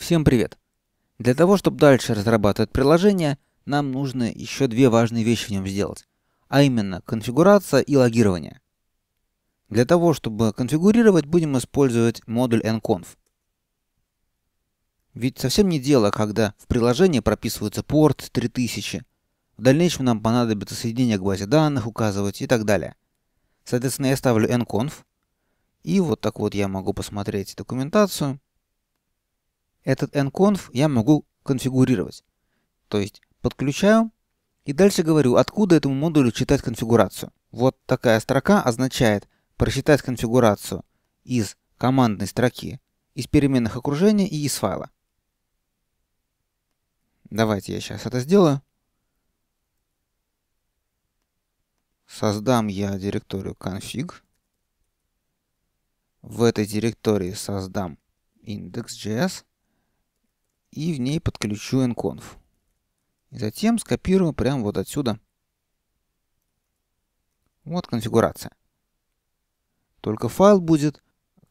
Всем привет! Для того, чтобы дальше разрабатывать приложение, нам нужно еще две важные вещи в нем сделать, а именно конфигурация и логирование. Для того, чтобы конфигурировать, будем использовать модуль nconf. Ведь совсем не дело, когда в приложении прописывается порт 3000, в дальнейшем нам понадобится соединение к базе данных указывать и так далее. Соответственно, я ставлю nconf, и вот так вот я могу посмотреть документацию, этот nconf я могу конфигурировать. То есть подключаю и дальше говорю, откуда этому модулю читать конфигурацию. Вот такая строка означает просчитать конфигурацию из командной строки, из переменных окружения и из файла. Давайте я сейчас это сделаю. Создам я директорию config. В этой директории создам index.js и в ней подключу nconf. И затем скопирую прямо вот отсюда. Вот конфигурация. Только файл будет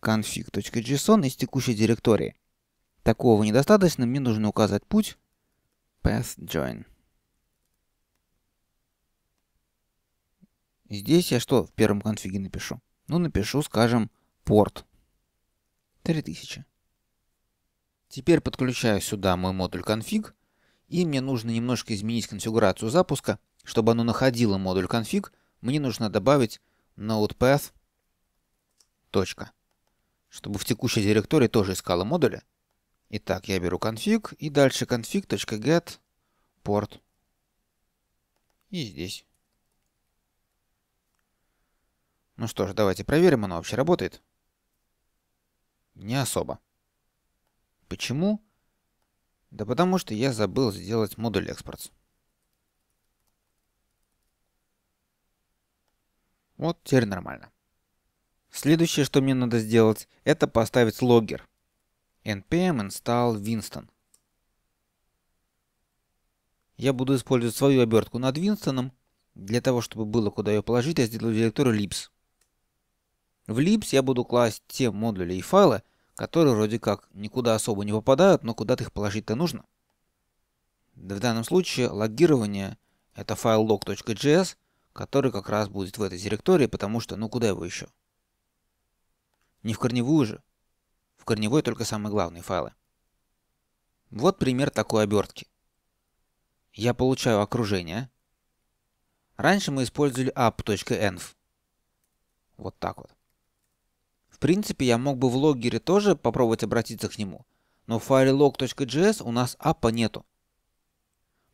config.json из текущей директории. Такого недостаточно, мне нужно указать путь path join. Здесь я что в первом конфиге напишу? Ну, напишу, скажем, порт 3000. Теперь подключаю сюда мой модуль config, и мне нужно немножко изменить конфигурацию запуска. Чтобы оно находило модуль config, мне нужно добавить nodepath. Точка. Чтобы в текущей директории тоже искала модули. Итак, я беру config и дальше config.get порт. И здесь. Ну что ж, давайте проверим, оно вообще работает. Не особо. Почему? Да потому что я забыл сделать модуль экспорт. Вот теперь нормально. Следующее, что мне надо сделать, это поставить логгер. npm install winston. Я буду использовать свою обертку над Винстоном. Для того, чтобы было куда ее положить, я сделаю директорию libs. В libs я буду класть те модули и файлы, которые вроде как никуда особо не попадают, но куда-то их положить-то нужно. В данном случае логирование это файл log.js, который как раз будет в этой директории, потому что ну куда его еще? Не в корневую же. В корневой только самые главные файлы. Вот пример такой обертки. Я получаю окружение. Раньше мы использовали app.env. Вот так вот. В принципе, я мог бы в логгере тоже попробовать обратиться к нему, но в файле log.js у нас app нету.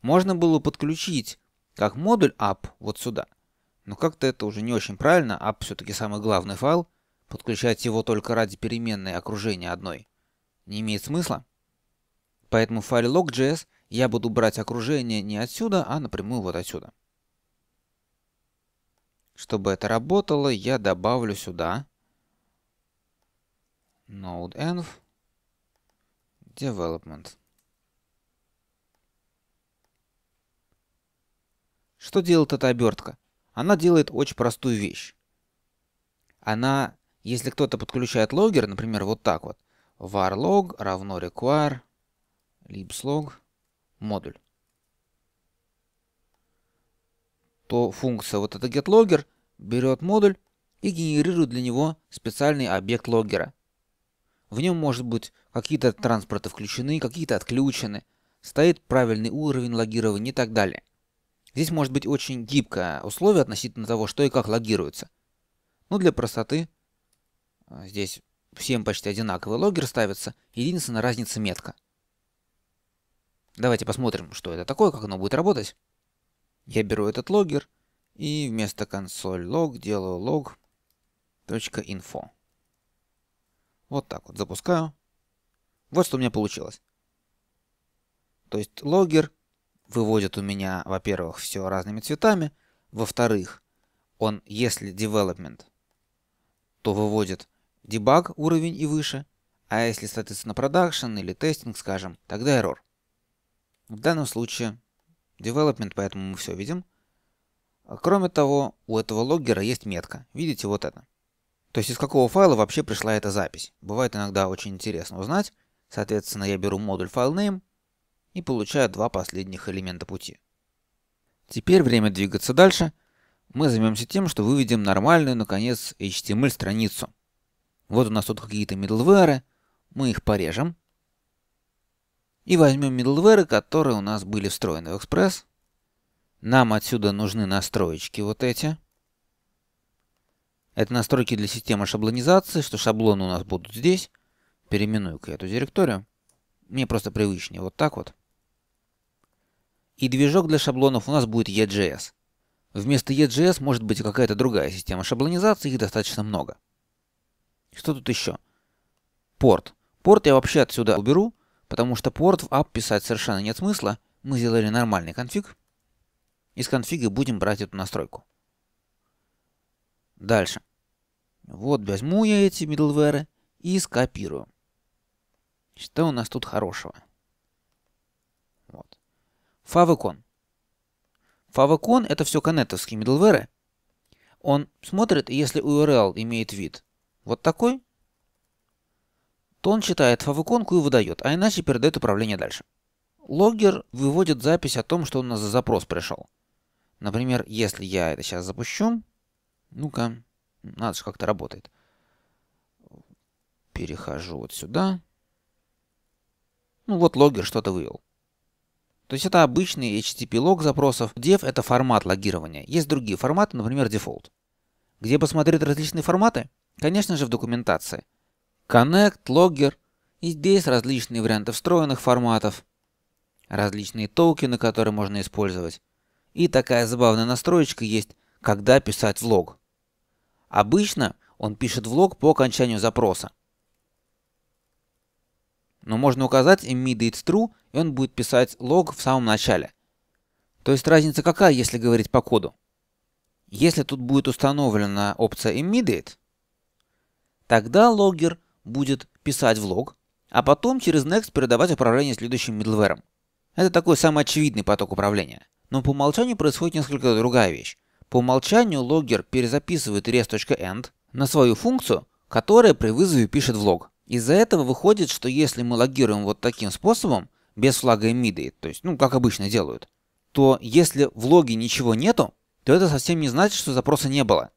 Можно было подключить как модуль app вот сюда, но как-то это уже не очень правильно, app все-таки самый главный файл, подключать его только ради переменной окружения одной не имеет смысла. Поэтому в файле log.js я буду брать окружение не отсюда, а напрямую вот отсюда. Чтобы это работало, я добавлю сюда node.env development. Что делает эта обертка? Она делает очень простую вещь. Она, если кто-то подключает логер, например, вот так вот, var log равно require libslog модуль, то функция вот эта getLogger берет модуль и генерирует для него специальный объект логера. В нем, может быть, какие-то транспорты включены, какие-то отключены, стоит правильный уровень логирования и так далее. Здесь может быть очень гибкое условие относительно того, что и как логируется. Но ну, для простоты э, здесь всем почти одинаковый логер ставится, единственная разница метка. Давайте посмотрим, что это такое, как оно будет работать. Я беру этот логер и вместо консоль log делаю log.info. Вот так вот запускаю. Вот что у меня получилось. То есть логер выводит у меня, во-первых, все разными цветами. Во-вторых, он, если development, то выводит дебаг уровень и выше. А если, соответственно, production или тестинг, скажем, тогда error. В данном случае development, поэтому мы все видим. Кроме того, у этого логгера есть метка. Видите вот это. То есть из какого файла вообще пришла эта запись. Бывает иногда очень интересно узнать. Соответственно, я беру модуль FileName и получаю два последних элемента пути. Теперь время двигаться дальше. Мы займемся тем, что выведем нормальную, наконец, HTML эм страницу. Вот у нас тут какие-то middleware, мы их порежем. И возьмем middleware, которые у нас были встроены в Express. Нам отсюда нужны настроечки вот эти. Это настройки для системы шаблонизации, что шаблоны у нас будут здесь. Переименую-ка эту директорию. Мне просто привычнее, вот так вот. И движок для шаблонов у нас будет EJS. Вместо EJS может быть какая-то другая система шаблонизации, их достаточно много. Что тут еще? Порт. Порт я вообще отсюда уберу, потому что порт в app писать совершенно нет смысла. Мы сделали нормальный конфиг. Из конфига будем брать эту настройку. Дальше. Вот возьму я эти middleware и скопирую. Что у нас тут хорошего? Вот. Favicon. Favicon это все коннектовские middleware. Он смотрит, если URL имеет вид вот такой, то он читает favicon и выдает, а иначе передает управление дальше. Логгер выводит запись о том, что у нас за запрос пришел. Например, если я это сейчас запущу, ну-ка, надо же как-то работает. Перехожу вот сюда. Ну вот логер что-то вывел. То есть это обычный HTTP лог запросов. Dev это формат логирования. Есть другие форматы, например, default. Где посмотреть различные форматы? Конечно же в документации. Connect, логер. И здесь различные варианты встроенных форматов. Различные токены, которые можно использовать. И такая забавная настроечка есть, когда писать в лог. Обычно он пишет влог по окончанию запроса. Но можно указать immediate it's true, и он будет писать лог в самом начале. То есть разница какая, если говорить по коду? Если тут будет установлена опция immediate, тогда логгер будет писать в лог, а потом через next передавать управление следующим middleware. Это такой самый очевидный поток управления. Но по умолчанию происходит несколько другая вещь. По умолчанию логгер перезаписывает res.end на свою функцию, которая при вызове пишет в лог. Из-за этого выходит, что если мы логируем вот таким способом, без флага MIDI, то есть, ну, как обычно делают, то если в логе ничего нету, то это совсем не значит, что запроса не было.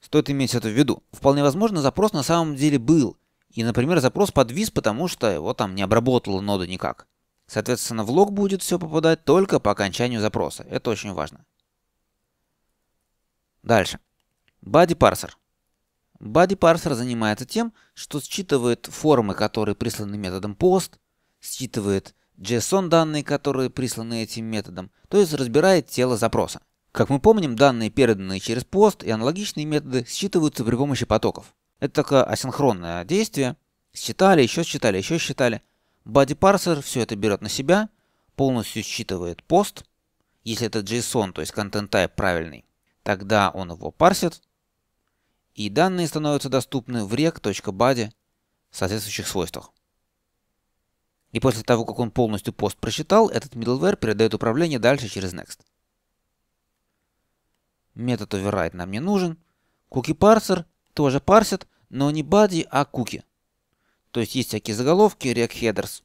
Стоит иметь это в виду. Вполне возможно, запрос на самом деле был. И, например, запрос подвис, потому что его там не обработала нода никак. Соответственно, в лог будет все попадать только по окончанию запроса. Это очень важно. Дальше. Body Parser. Body Parser занимается тем, что считывает формы, которые присланы методом post, считывает JSON данные, которые присланы этим методом, то есть разбирает тело запроса. Как мы помним, данные, переданные через POST и аналогичные методы считываются при помощи потоков. Это такое асинхронное действие. Считали, еще считали, еще считали. Body Parser все это берет на себя, полностью считывает POST, если это JSON, то есть контент тайп правильный, Тогда он его парсит, и данные становятся доступны в rec.body в соответствующих свойствах. И после того, как он полностью пост прочитал, этот middleware передает управление дальше через next. Метод override нам не нужен. Cookie парсер тоже парсит, но не body, а cookie. То есть есть всякие заголовки, react headers.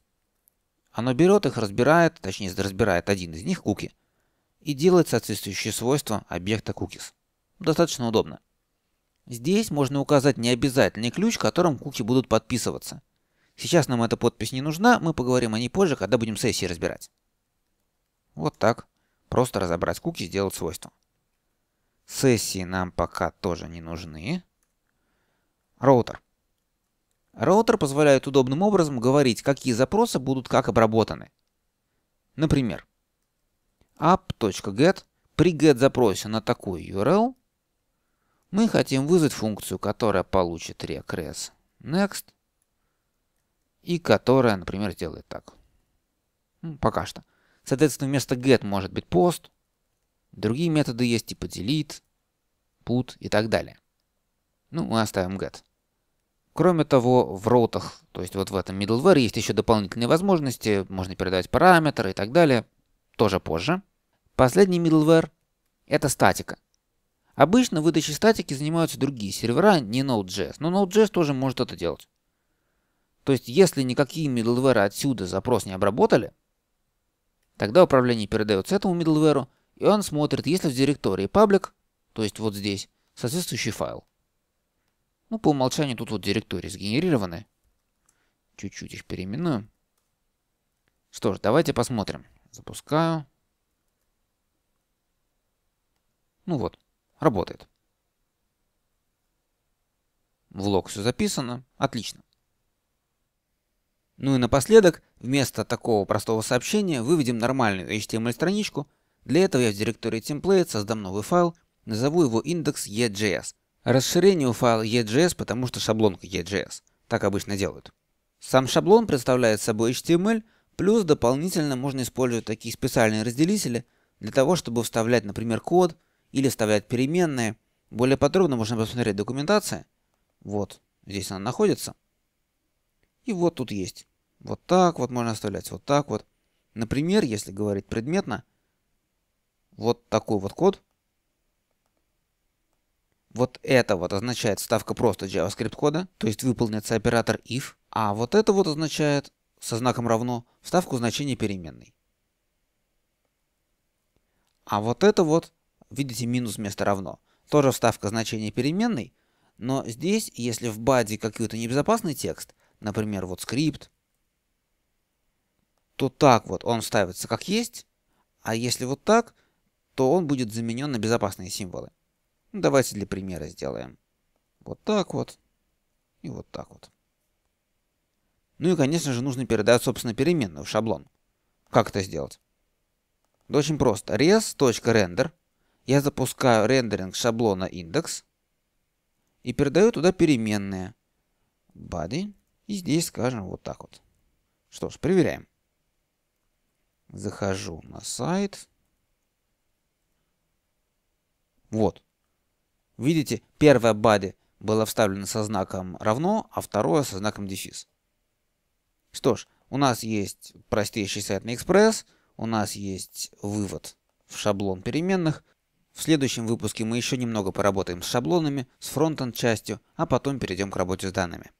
Оно берет их, разбирает, точнее разбирает один из них, куки, и делает соответствующие свойства объекта cookies. Достаточно удобно. Здесь можно указать необязательный ключ, которым куки будут подписываться. Сейчас нам эта подпись не нужна, мы поговорим о ней позже, когда будем сессии разбирать. Вот так. Просто разобрать куки, сделать свойства. Сессии нам пока тоже не нужны. Роутер. Роутер позволяет удобным образом говорить, какие запросы будут как обработаны. Например, app.get при get-запросе на такой URL мы хотим вызвать функцию, которая получит regress next и которая, например, делает так. Ну, пока что. Соответственно, вместо get может быть post. Другие методы есть, типа delete, put и так далее. Ну, мы оставим get. Кроме того, в ротах, то есть вот в этом middleware, есть еще дополнительные возможности. Можно передавать параметры и так далее. Тоже позже. Последний middleware – это статика. Обычно выдачей статики занимаются другие сервера, не Node.js, но Node.js тоже может это делать. То есть, если никакие middleware отсюда запрос не обработали, тогда управление передается этому middleware, и он смотрит, есть ли в директории public, то есть вот здесь, соответствующий файл. Ну, по умолчанию тут вот директории сгенерированы. Чуть-чуть их переименую. Что ж, давайте посмотрим. Запускаю. Ну вот, работает. Влог все записано. Отлично. Ну и напоследок, вместо такого простого сообщения выведем нормальную HTML-страничку. Эм для этого я в директории template создам новый файл, назову его индекс .e.js. Расширение у файла .e.js, потому что шаблонка .e.js. Так обычно делают. Сам шаблон представляет собой HTML, эм плюс дополнительно можно использовать такие специальные разделители для того, чтобы вставлять, например, код, или вставлять переменные. Более подробно можно посмотреть документация. Вот, здесь она находится. И вот тут есть. Вот так вот можно оставлять вот так вот. Например, если говорить предметно, вот такой вот код. Вот это вот означает вставка просто JavaScript кода, то есть выполнится оператор if, а вот это вот означает со знаком равно вставку значения переменной. А вот это вот видите, минус вместо равно. Тоже вставка значения переменной, но здесь, если в баде какой-то небезопасный текст, например, вот скрипт, то так вот он ставится как есть, а если вот так, то он будет заменен на безопасные символы. Ну, давайте для примера сделаем. Вот так вот и вот так вот. Ну и, конечно же, нужно передать, собственно, переменную в шаблон. Как это сделать? Да очень просто. res.render я запускаю рендеринг шаблона индекс и передаю туда переменные body. И здесь скажем вот так вот. Что ж, проверяем. Захожу на сайт. Вот. Видите, первая body была вставлена со знаком равно, а второе со знаком дефис. Что ж, у нас есть простейший сайт на экспресс, у нас есть вывод в шаблон переменных, в следующем выпуске мы еще немного поработаем с шаблонами, с фронтенд частью, а потом перейдем к работе с данными.